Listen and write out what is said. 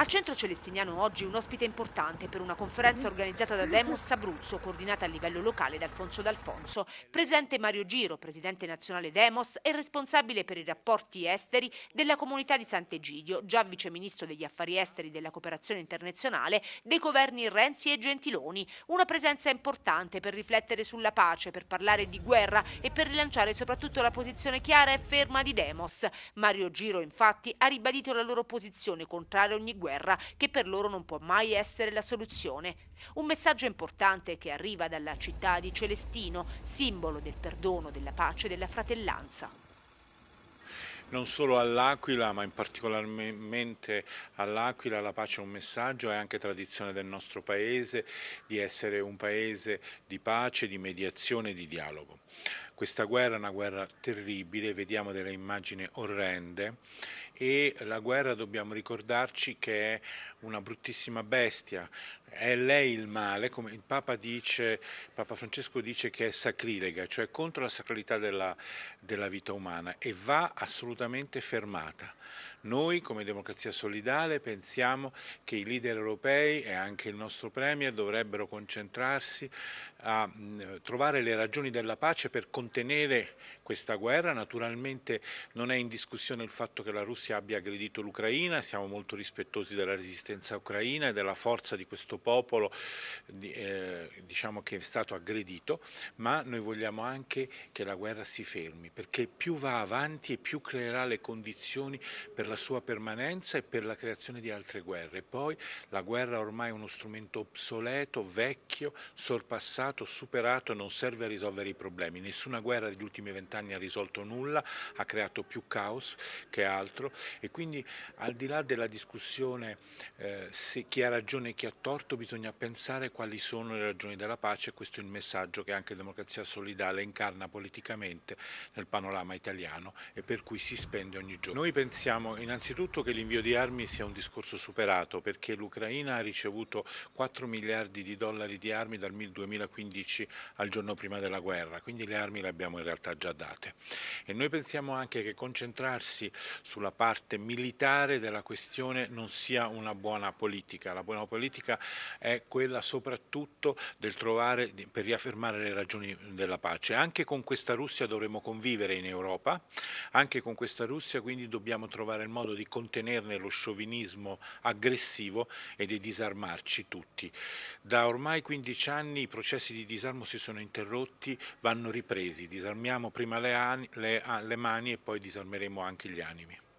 Al centro celestiniano oggi un ospite importante per una conferenza organizzata da Demos Abruzzo, coordinata a livello locale da Alfonso D'Alfonso. Presente Mario Giro, presidente nazionale Demos e responsabile per i rapporti esteri della comunità di Sant'Egidio, già viceministro degli affari esteri della cooperazione internazionale dei governi Renzi e Gentiloni. Una presenza importante per riflettere sulla pace, per parlare di guerra e per rilanciare soprattutto la posizione chiara e ferma di Demos. Mario Giro infatti ha ribadito la loro posizione contraria a ogni guerra guerra, che per loro non può mai essere la soluzione. Un messaggio importante che arriva dalla città di Celestino, simbolo del perdono, della pace e della fratellanza non solo all'Aquila, ma in particolarmente all'Aquila la pace è un messaggio, è anche tradizione del nostro paese di essere un paese di pace, di mediazione e di dialogo. Questa guerra è una guerra terribile, vediamo delle immagini orrende e la guerra dobbiamo ricordarci che è una bruttissima bestia, è lei il male, come il Papa, dice, Papa Francesco dice che è sacrilega, cioè contro la sacralità della, della vita umana e va assolutamente fermata. Noi come Democrazia Solidale pensiamo che i leader europei e anche il nostro Premier dovrebbero concentrarsi a mm, trovare le ragioni della pace per continuare contenere questa guerra. Naturalmente non è in discussione il fatto che la Russia abbia aggredito l'Ucraina, siamo molto rispettosi della resistenza ucraina e della forza di questo popolo eh, diciamo che è stato aggredito, ma noi vogliamo anche che la guerra si fermi, perché più va avanti e più creerà le condizioni per la sua permanenza e per la creazione di altre guerre. E poi la guerra ormai è uno strumento obsoleto, vecchio, sorpassato, superato, non serve a risolvere i problemi. Nessuna guerra degli ultimi vent'anni ha risolto nulla, ha creato più caos che altro e quindi al di là della discussione eh, se chi ha ragione e chi ha torto bisogna pensare quali sono le ragioni della pace, questo è il messaggio che anche Democrazia Solidale incarna politicamente nel panorama italiano e per cui si spende ogni giorno. Noi pensiamo innanzitutto che l'invio di armi sia un discorso superato perché l'Ucraina ha ricevuto 4 miliardi di dollari di armi dal 2015 al giorno prima della guerra, quindi le armi la abbiamo in realtà già date. E noi pensiamo anche che concentrarsi sulla parte militare della questione non sia una buona politica. La buona politica è quella soprattutto del trovare, per riaffermare le ragioni della pace. Anche con questa Russia dovremo convivere in Europa, anche con questa Russia quindi dobbiamo trovare il modo di contenerne lo sciovinismo aggressivo e di disarmarci tutti. Da ormai 15 anni i processi di disarmo si sono interrotti, vanno ripresi tesi, disarmiamo prima le, le, le mani e poi disarmeremo anche gli animi.